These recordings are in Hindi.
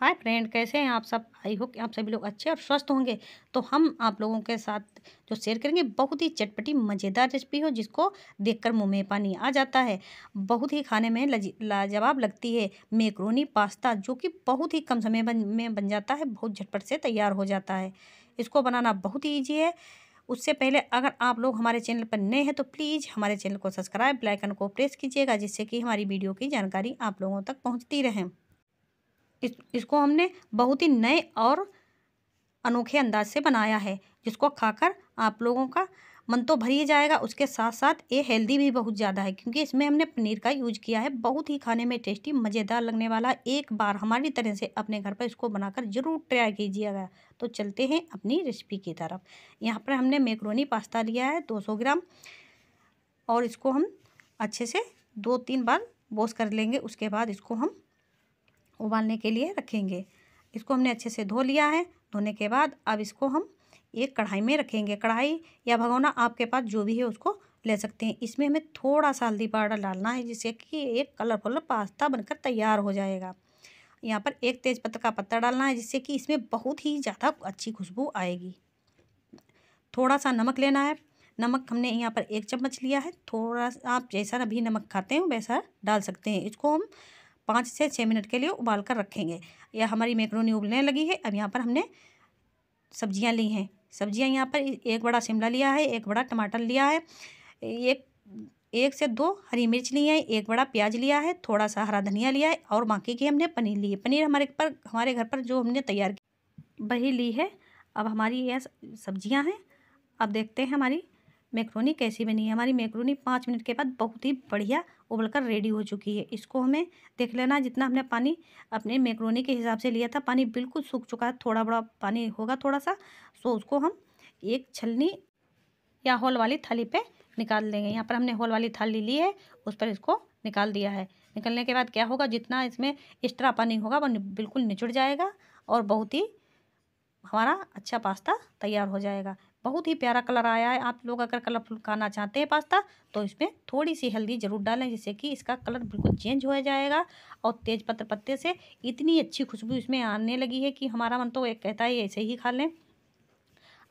हाय फ्रेंड कैसे हैं आप सब आई होप कि आप सभी लोग अच्छे और स्वस्थ होंगे तो हम आप लोगों के साथ जो शेयर करेंगे बहुत ही चटपटी मज़ेदार रेसिपी हो जिसको देखकर मुंह में पानी आ जाता है बहुत ही खाने में लाजवाब लगती है मेकरोनी पास्ता जो कि बहुत ही कम समय में बन जाता है बहुत झटपट से तैयार हो जाता है इसको बनाना बहुत ही ईजी है उससे पहले अगर आप लोग हमारे चैनल पर नए हैं तो प्लीज़ हमारे चैनल को सब्सक्राइब लाइकन को प्रेस कीजिएगा जिससे कि हमारी वीडियो की जानकारी आप लोगों तक पहुँचती रहें इस इसको हमने बहुत ही नए और अनोखे अंदाज से बनाया है जिसको खाकर आप लोगों का मन तो भर ही जाएगा उसके साथ साथ ये हेल्दी भी बहुत ज़्यादा है क्योंकि इसमें हमने पनीर का यूज किया है बहुत ही खाने में टेस्टी मज़ेदार लगने वाला एक बार हमारी तरह से अपने घर पर इसको बनाकर ज़रूर ट्राई कीजिएगा तो चलते हैं अपनी रेसिपी की तरफ यहाँ पर हमने मेकरोनी पास्ता लिया है सौ ग्राम और इसको हम अच्छे से दो तीन बार वॉश कर लेंगे उसके बाद इसको हम उबालने के लिए रखेंगे इसको हमने अच्छे से धो लिया है धोने के बाद अब इसको हम एक कढ़ाई में रखेंगे कढ़ाई या भगोना आपके पास जो भी है उसको ले सकते हैं इसमें हमें थोड़ा सा हल्दी पाउडर डालना है जिससे कि एक कलरफुल पास्ता बनकर तैयार हो जाएगा यहाँ पर एक तेज़पत्ता का पत्ता डालना है जिससे कि इसमें बहुत ही ज़्यादा अच्छी खुशबू आएगी थोड़ा सा नमक लेना है नमक हमने यहाँ पर एक चम्मच लिया है थोड़ा सा आप जैसा अभी नमक खाते हैं वैसा डाल सकते हैं इसको हम पाँच से छः मिनट के लिए उबाल कर रखेंगे यह हमारी मैकरोनी उबलने लगी है अब यहाँ पर हमने सब्जियाँ ली हैं सब्जियाँ यहाँ पर एक बड़ा शिमला लिया है एक बड़ा टमाटर लिया है एक एक से दो हरी मिर्च ली है एक बड़ा प्याज लिया है थोड़ा सा हरा धनिया लिया है और बाकी की हमने पनीर ली है पनीर हमारे पर हमारे घर पर जो हमने तैयार की वही ली है अब हमारी यह सब्जियां हैं अब देखते हैं हमारी मैक्रोनी कैसी बनी है हमारी मैकरोनी पाँच मिनट के बाद बहुत ही बढ़िया उबलकर रेडी हो चुकी है इसको हमें देख लेना जितना हमने पानी अपने मैक्रोनी के हिसाब से लिया था पानी बिल्कुल सूख चुका है थोड़ा बड़ा पानी होगा थोड़ा सा सो उसको हम एक छलनी या होल वाली थाली पे निकाल देंगे यहाँ पर हमने होल वाली थाली ली है उस पर इसको निकाल दिया है निकलने के बाद क्या होगा जितना इसमें एक्स्ट्रा पानी होगा वो बिल्कुल निचुड़ जाएगा और बहुत ही हमारा अच्छा पास्ता तैयार हो जाएगा बहुत ही प्यारा कलर आया है आप लोग अगर कलरफुल खाना चाहते हैं पास्ता तो इसमें थोड़ी सी हल्दी ज़रूर डालें जिससे कि इसका कलर बिल्कुल चेंज हो जाएगा और तेज पत्र पत्ते से इतनी अच्छी खुशबू इसमें आने लगी है कि हमारा मन तो एक कहता है ऐसे ही खा लें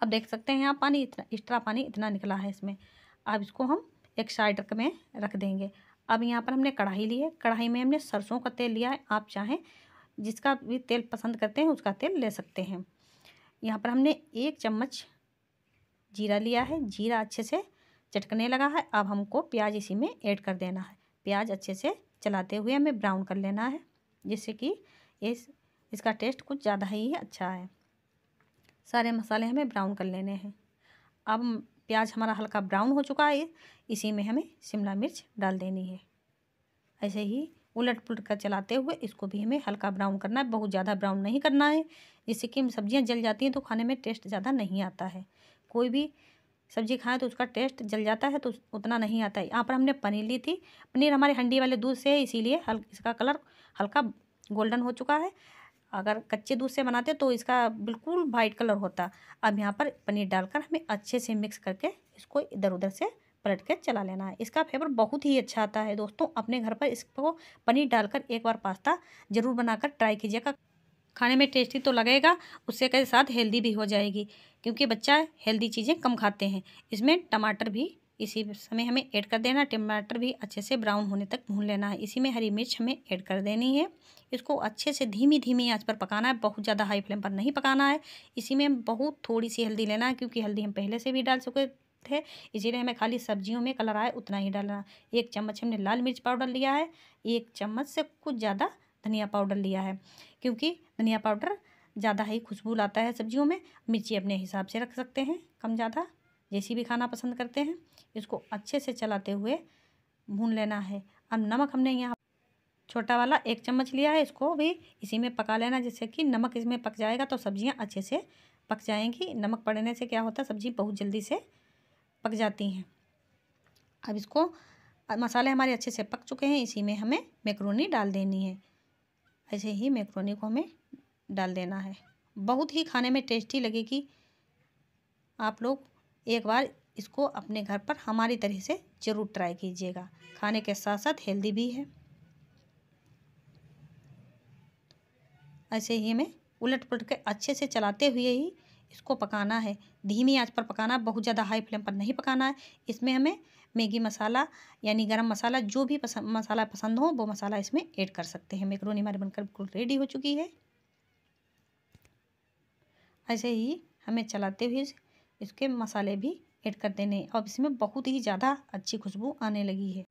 अब देख सकते हैं आप पानी इतना एक्स्ट्रा पानी इतना निकला है इसमें अब इसको हम एक साइड में रख देंगे अब यहाँ पर हमने कढ़ाई ली है कढ़ाई में हमने सरसों का तेल लिया है आप चाहें जिसका भी तेल पसंद करते हैं उसका तेल ले सकते हैं यहाँ पर हमने एक चम्मच जीरा लिया है जीरा अच्छे से चटकने लगा है अब हमको प्याज इसी में ऐड कर देना है प्याज अच्छे से चलाते हुए हमें ब्राउन कर लेना है जिससे कि इस इसका टेस्ट कुछ ज़्यादा ही अच्छा है सारे मसाले हमें ब्राउन कर लेने हैं अब प्याज हमारा हल्का ब्राउन हो चुका है इसी में हमें शिमला मिर्च डाल देनी है ऐसे ही उलट पुलट कर चलाते हुए इसको भी हमें हल्का ब्राउन करना है बहुत ज़्यादा ब्राउन नहीं करना है जिससे कि सब्जियां जल जाती हैं तो खाने में टेस्ट ज़्यादा नहीं आता है कोई भी सब्जी खाएं तो उसका टेस्ट जल जाता है तो उतना नहीं आता है यहाँ पर हमने पनीर ली थी पनीर हमारे हंडी वाले दूध से है इसीलिए हल इसका कलर हल्का गोल्डन हो चुका है अगर कच्चे दूध से बनाते तो इसका बिल्कुल वाइट कलर होता अब यहाँ पर पनीर डालकर हमें अच्छे से मिक्स करके इसको इधर उधर से पलट के चला लेना है इसका फ्लेवर बहुत ही अच्छा आता है दोस्तों अपने घर पर इसको पनीर डालकर एक बार पास्ता ज़रूर बनाकर ट्राई कीजिएगा खाने में टेस्टी तो लगेगा उससे के साथ हेल्दी भी हो जाएगी क्योंकि बच्चा हेल्दी चीज़ें कम खाते हैं इसमें टमाटर भी इसी समय हमें ऐड कर देना टमाटर भी अच्छे से ब्राउन होने तक भून लेना है इसी में हरी मिर्च हमें ऐड कर देनी है इसको अच्छे से धीमी धीमी आंच पर पकाना है बहुत ज़्यादा हाई फ्लेम पर नहीं पकाना है इसी में बहुत थोड़ी सी हल्दी लेना है क्योंकि हल्दी हम पहले से भी डाल चुके थे इसीलिए हमें खाली सब्जियों में कलर आए उतना ही डालना एक चम्मच हमने लाल मिर्च पाउडर लिया है एक चम्मच से कुछ ज़्यादा धनिया पाउडर लिया है क्योंकि धनिया पाउडर ज़्यादा ही खुशबू लाता है सब्जियों में मिर्ची अपने हिसाब से रख सकते हैं कम ज़्यादा जैसी भी खाना पसंद करते हैं इसको अच्छे से चलाते हुए भून लेना है अब नमक हमने यहाँ छोटा वाला एक चम्मच लिया है इसको भी इसी में पका लेना जिससे कि नमक इसमें पक जाएगा तो सब्जियाँ अच्छे से पक जाएंगी नमक पड़ने से क्या होता है सब्जी बहुत जल्दी से पक जाती हैं अब इसको मसाले हमारे अच्छे से पक चुके हैं इसी में हमें मैक्रोनी डाल देनी है ऐसे ही मैक्रोनी को हमें डाल देना है बहुत ही खाने में टेस्टी लगेगी आप लोग एक बार इसको अपने घर पर हमारी तरह से ज़रूर ट्राई कीजिएगा खाने के साथ साथ हेल्दी भी है ऐसे ही हमें उलट पलट के अच्छे से चलाते हुए ही इसको पकाना है धीमी आंच पर पकाना बहुत ज़्यादा हाई फ्लेम पर नहीं पकाना है इसमें हमें मैगी मसाला यानी गरम मसाला जो भी पसंद मसाला पसंद हो वो मसाला इसमें ऐड कर सकते हैं मेकरोनी हमारे बनकर बिल्कुल रेडी हो चुकी है ऐसे ही हमें चलाते हुए इसके मसाले भी ऐड कर देने अब इसमें बहुत ही ज़्यादा अच्छी खुशबू आने लगी है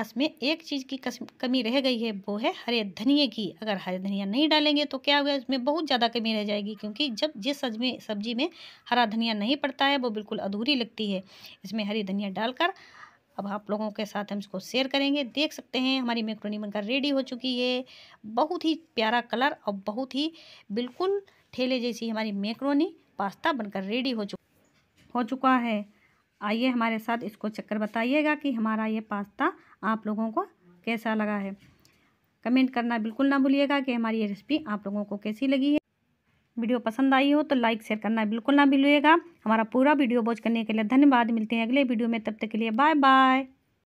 इसमें एक चीज़ की कमी रह गई है वो है हरे धनिए की अगर हरे धनिया नहीं डालेंगे तो क्या होगा इसमें बहुत ज़्यादा कमी रह जाएगी क्योंकि जब जिस सब्जी में सब्जी में हरा धनिया नहीं पड़ता है वो बिल्कुल अधूरी लगती है इसमें हरी धनिया डालकर अब आप लोगों के साथ हम इसको शेयर करेंगे देख सकते हैं हमारी मेकरोनी बनकर रेडी हो चुकी है बहुत ही प्यारा कलर और बहुत ही बिल्कुल ठेले जैसी हमारी मेकरोनी पास्ता बनकर रेडी हो चुका हो चुका है आइए हमारे साथ इसको चक्कर बताइएगा कि हमारा ये पास्ता आप लोगों को कैसा लगा है कमेंट करना बिल्कुल ना भूलिएगा कि हमारी ये रेसिपी आप लोगों को कैसी लगी है वीडियो पसंद आई हो तो लाइक शेयर करना बिल्कुल ना भूलिएगा हमारा पूरा वीडियो वॉच करने के लिए धन्यवाद मिलते हैं अगले वीडियो में तब तक के लिए बाय बाय